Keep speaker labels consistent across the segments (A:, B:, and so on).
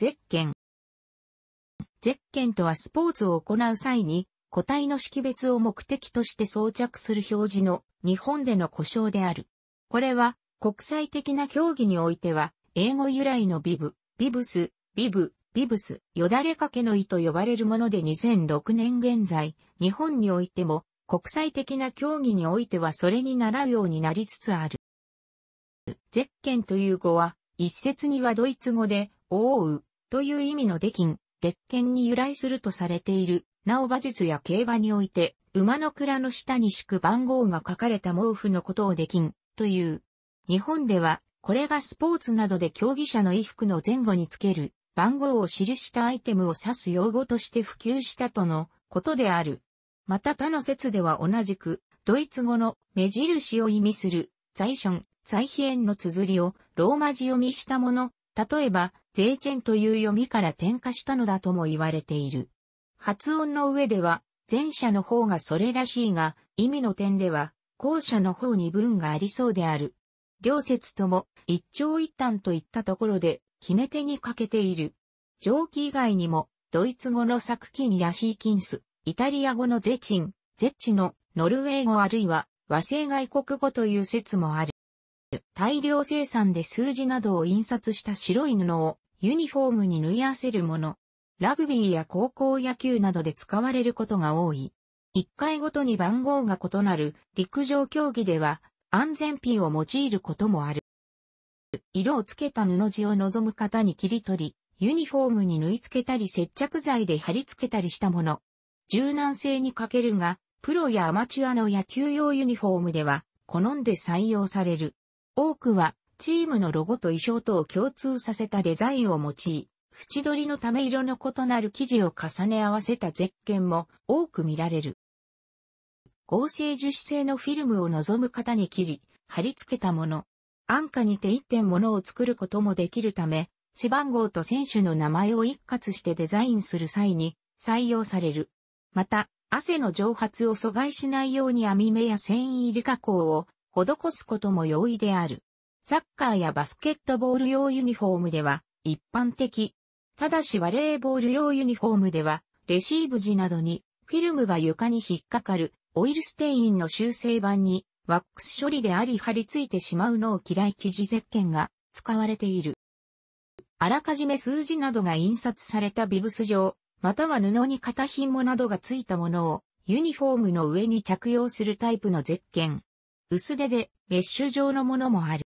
A: ゼッケン。ゼッケンとはスポーツを行う際に、個体の識別を目的として装着する表示の日本での故障である。これは国際的な競技においては、英語由来のビブ、ビブス、ビブ、ビブス、よだれかけの意と呼ばれるもので2006年現在、日本においても国際的な競技においてはそれに習うようになりつつある。ゼッケンという語は、一説にはドイツ語で、覆う、という意味の出キん」、鉄拳に由来するとされている。なお馬術や競馬において、馬の蔵の下に敷く番号が書かれた毛布のことを出キん」という。日本では、これがスポーツなどで競技者の衣服の前後につける番号を記したアイテムを指す用語として普及したとのことである。また他の説では同じく、ドイツ語の目印を意味する、財ション、財幣の綴りをローマ字読みしたもの、例えば、ゼーチェンという読みから転化したのだとも言われている。発音の上では、前者の方がそれらしいが、意味の点では、後者の方に文がありそうである。両説とも、一長一短といったところで、決め手に欠けている。上記以外にも、ドイツ語の作金やシーキンス、イタリア語のゼチン、ゼッチの、ノルウェー語あるいは和製外国語という説もある。大量生産で数字などを印刷した白い布をユニフォームに縫い合わせるもの。ラグビーや高校野球などで使われることが多い。1回ごとに番号が異なる陸上競技では安全ピンを用いることもある。色をつけた布地を望む方に切り取り、ユニフォームに縫い付けたり接着剤で貼り付けたりしたもの。柔軟性に欠けるが、プロやアマチュアの野球用ユニフォームでは好んで採用される。多くは、チームのロゴと衣装とを共通させたデザインを用い、縁取りのため色の異なる生地を重ね合わせたゼッケンも多く見られる。合成樹脂製のフィルムを望む方に切り、貼り付けたもの。安価にて一点ものを作ることもできるため、背番号と選手の名前を一括してデザインする際に採用される。また、汗の蒸発を阻害しないように網目や繊維入り加工を施すことも容易である。サッカーやバスケットボール用ユニフォームでは一般的。ただしバレーボール用ユニフォームでは、レシーブ時などにフィルムが床に引っかかるオイルステインの修正板にワックス処理であり貼り付いてしまうのを嫌い生地石鹸が使われている。あらかじめ数字などが印刷されたビブス状、または布に型紐などがついたものをユニフォームの上に着用するタイプのゼッケン。薄手でメッシュ状のものもある。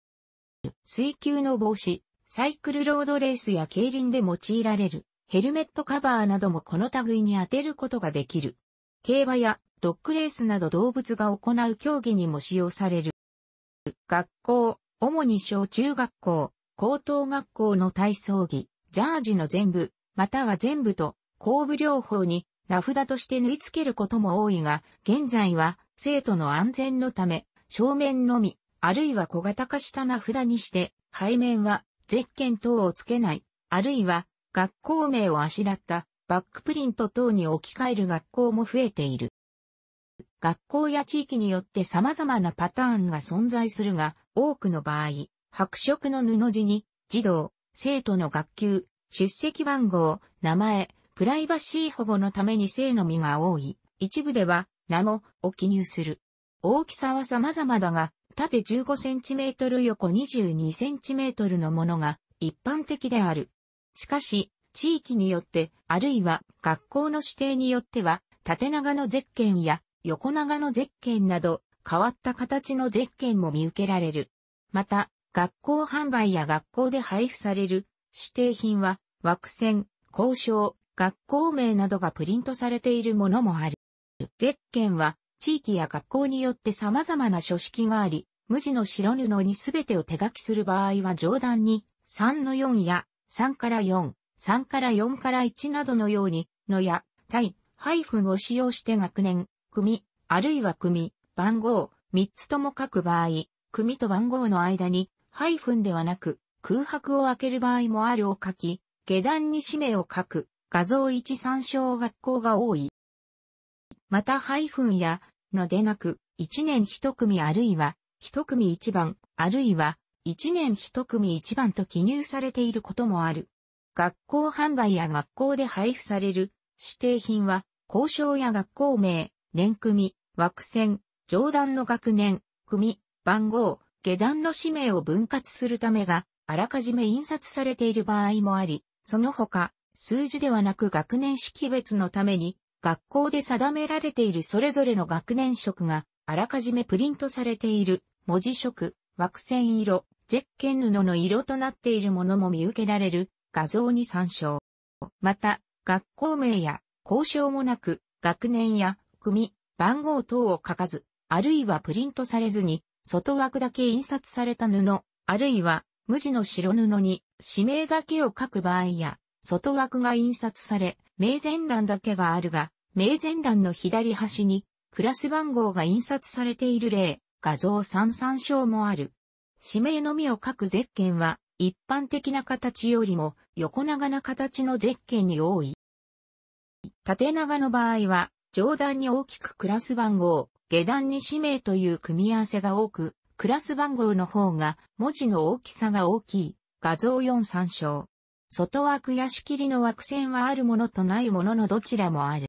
A: 水球の帽子、サイクルロードレースや競輪で用いられる、ヘルメットカバーなどもこの類に当てることができる。競馬やドッグレースなど動物が行う競技にも使用される。学校、主に小中学校、高等学校の体操着、ジャージの全部、または全部と、後部両方に名札として縫い付けることも多いが、現在は生徒の安全のため、正面のみ、あるいは小型化した名札にして、背面は、ゼッケン等をつけない、あるいは、学校名をあしらった、バックプリント等に置き換える学校も増えている。学校や地域によって様々なパターンが存在するが、多くの場合、白色の布地に、児童、生徒の学級、出席番号、名前、プライバシー保護のために性のみが多い。一部では、名も、を記入する。大きさは様々だが、縦 15cm 横 22cm のものが一般的である。しかし、地域によって、あるいは学校の指定によっては、縦長のゼッケンや横長のゼッケンなど、変わった形のゼッケンも見受けられる。また、学校販売や学校で配布される指定品は、枠線、交渉、学校名などがプリントされているものもある。ゼッケンは地域や学校によって様々な書式があり、無地の白布にすべてを手書きする場合は上段に3の4や3から4、3から4から1などのように、のや、対、ハイフンを使用して学年、組、あるいは組、番号、3つとも書く場合、組と番号の間に、ハイフンではなく、空白を開ける場合もあるを書き、下段に氏名を書く、画像1参照学校が多い。またハイフンやのでなく、一年一組あるいは、一組一番、あるいは、一年一組一番と記入されていることもある。学校販売や学校で配布される指定品は、交渉や学校名、年組、枠線、上段の学年、組、番号、下段の氏名を分割するためが、あらかじめ印刷されている場合もあり、その他、数字ではなく学年識別のために、学校で定められているそれぞれの学年色があらかじめプリントされている文字色、枠線色、ゼッケン布の色となっているものも見受けられる画像に参照。また、学校名や交渉もなく学年や組、番号等を書かず、あるいはプリントされずに外枠だけ印刷された布、あるいは無地の白布に指名だけを書く場合や、外枠が印刷され、名前欄だけがあるが、名前欄の左端に、クラス番号が印刷されている例、画像3参章もある。指名のみを書くゼッケンは、一般的な形よりも横長な形のゼッケンに多い。縦長の場合は、上段に大きくクラス番号、下段に指名という組み合わせが多く、クラス番号の方が文字の大きさが大きい。画像4参照。外枠や仕切りの枠線はあるものとないもののどちらもある。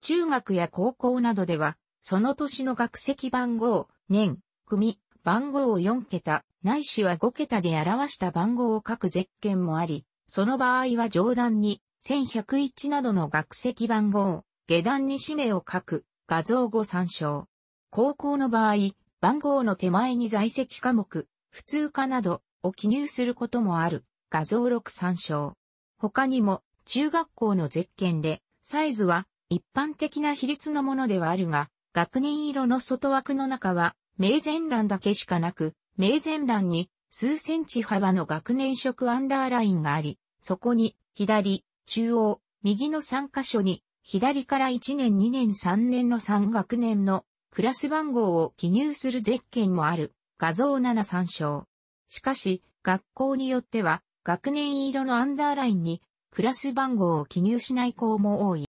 A: 中学や高校などでは、その年の学籍番号、年、組、番号を4桁、ないしは5桁で表した番号を書く絶見もあり、その場合は上段に、1101などの学籍番号、下段に氏名を書く、画像を参照。高校の場合、番号の手前に在籍科目、普通科などを記入することもある。画像録参照。他にも、中学校のゼッケンで、サイズは一般的な比率のものではあるが、学年色の外枠の中は、明前欄だけしかなく、明前欄に数センチ幅の学年色アンダーラインがあり、そこに、左、中央、右の3箇所に、左から1年2年3年の3学年のクラス番号を記入するゼッケンもある画像7参照。しかし、学校によっては学年色のアンダーラインにクラス番号を記入しない校も多い。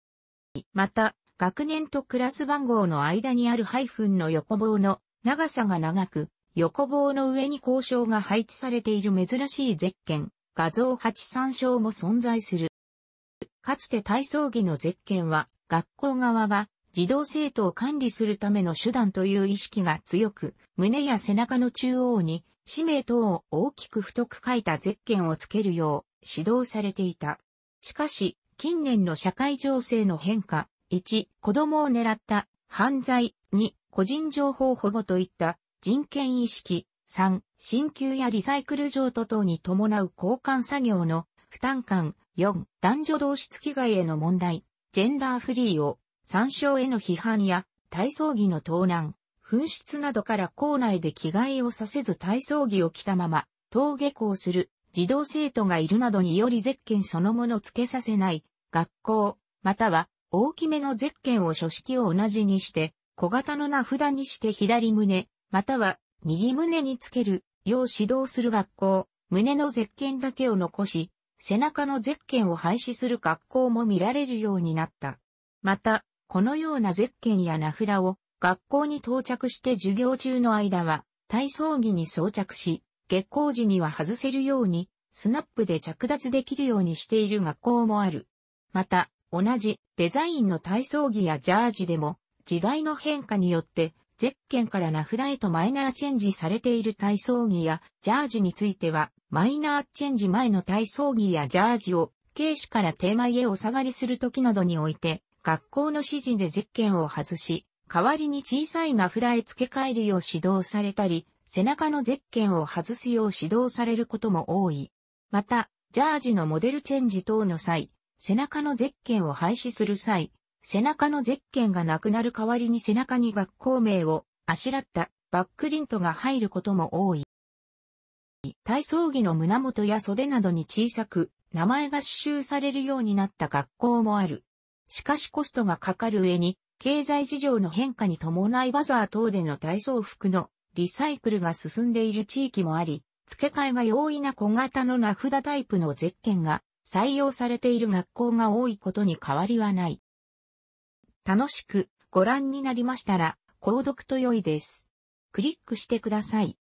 A: また、学年とクラス番号の間にあるハイフンの横棒の長さが長く、横棒の上に交渉が配置されている珍しいゼッケン、画像83章も存在する。かつて体操着のゼッケンは、学校側が児童生徒を管理するための手段という意識が強く、胸や背中の中央に氏名等を大きく太く書いたゼッケンをつけるよう指導されていた。しかし、近年の社会情勢の変化、1、子供を狙った犯罪、2、個人情報保護といった人権意識、3、新旧やリサイクル譲渡等に伴う交換作業の負担感、4、男女同士付き外への問題、ジェンダーフリーを、参照への批判や、体操着の盗難、紛失などから校内で着替えをさせず体操着を着たまま、登下校する、児童生徒がいるなどによりゼッケンそのものつけさせない、学校、または大きめのゼッケンを書式を同じにして、小型の名札にして左胸、または右胸につける、よう指導する学校、胸のゼッケンだけを残し、背中のゼッケンを廃止する学校も見られるようになった。また、このようなゼッケンや名札を学校に到着して授業中の間は、体操着に装着し、月光時には外せるように、スナップで着脱できるようにしている学校もある。また、同じデザインの体操着やジャージでも、時代の変化によって、ゼッケンから名札へとマイナーチェンジされている体操着やジャージについては、マイナーチェンジ前の体操着やジャージを、軽視から手前へお下がりする時などにおいて、学校の指示でゼッケンを外し、代わりに小さいナフラへ付け替えるよう指導されたり、背中のゼッケンを外すよう指導されることも多い。また、ジャージのモデルチェンジ等の際、背中のゼッケンを廃止する際、背中のゼッケンがなくなる代わりに背中に学校名をあしらったバックリントが入ることも多い。体操着の胸元や袖などに小さく名前が刺繍されるようになった学校もある。しかしコストがかかる上に経済事情の変化に伴いバザー等での体操服のリサイクルが進んでいる地域もあり、付け替えが容易な小型の名札タイプのゼッケンが採用されている学校が多いことに変わりはない。楽しくご覧になりましたら、購読と良いです。クリックしてください。